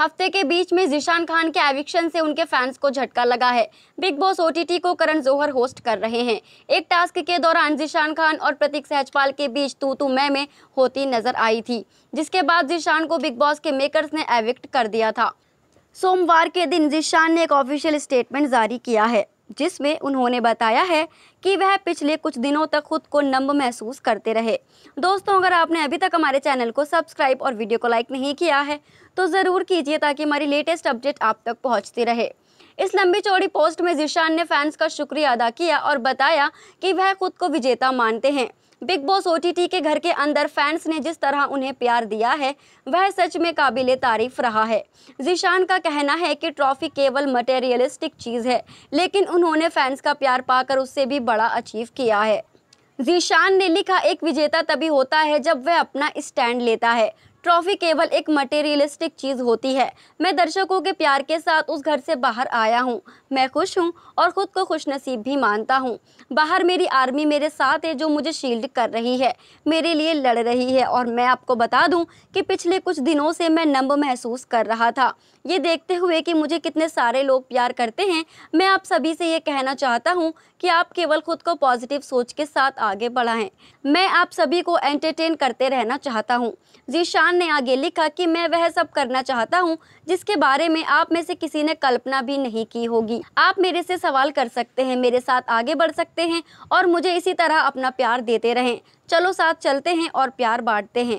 हफ्ते के बीच में जिशान खान के एविक्शन से उनके फैंस को झटका लगा है बिग बॉस ओटीटी को करण जोहर होस्ट कर रहे हैं एक टास्क के दौरान जिशान खान और प्रतीक सहजपाल के बीच तू तू मैं में होती नजर आई थी जिसके बाद जिशान को बिग बॉस के मेकर्स ने एविक्ट कर दिया था सोमवार के दिन जिशान ने एक ऑफिशियल स्टेटमेंट जारी किया है जिसमें उन्होंने बताया है कि वह पिछले कुछ दिनों तक खुद को नम्ब महसूस करते रहे दोस्तों अगर आपने अभी तक हमारे चैनल को सब्सक्राइब और वीडियो को लाइक नहीं किया है तो ज़रूर कीजिए ताकि हमारी लेटेस्ट अपडेट आप तक पहुँचती रहे इस लंबी चौड़ी पोस्ट में जिशान ने फैंस का शुक्रिया अदा किया और बताया कि वह खुद को विजेता मानते हैं बिग बॉस ओ के घर के अंदर फैंस ने जिस तरह उन्हें प्यार दिया है वह सच में काबिल तारीफ रहा है जिशान का कहना है कि ट्रॉफी केवल मटेरियलिस्टिक चीज़ है लेकिन उन्होंने फैंस का प्यार पाकर उससे भी बड़ा अचीव किया है जीशान ने लिखा एक विजेता तभी होता है जब वह अपना स्टैंड लेता है ट्रॉफी केवल एक मटेरियलिस्टिक चीज़ होती है मैं दर्शकों के प्यार के साथ उस घर से बाहर आया हूँ मैं खुश हूँ और ख़ुद को खुश नसीब भी मानता हूँ बाहर मेरी आर्मी मेरे साथ है जो मुझे शील्ड कर रही है मेरे लिए लड़ रही है और मैं आपको बता दूँ कि पिछले कुछ दिनों से मैं नम्ब महसूस कर रहा था ये देखते हुए कि मुझे कितने सारे लोग प्यार करते हैं मैं आप सभी से ये कहना चाहता हूँ कि आप केवल खुद को पॉजिटिव सोच के साथ आगे बढ़ाएं मैं आप सभी को एंटरटेन करते रहना चाहता हूँ जीशान खान ने आगे लिखा कि मैं वह सब करना चाहता हूँ जिसके बारे में आप में से किसी ने कल्पना भी नहीं की होगी आप मेरे से सवाल कर सकते हैं मेरे साथ आगे बढ़ सकते हैं और मुझे इसी तरह अपना प्यार देते रहें चलो साथ चलते हैं और प्यार बांटते हैं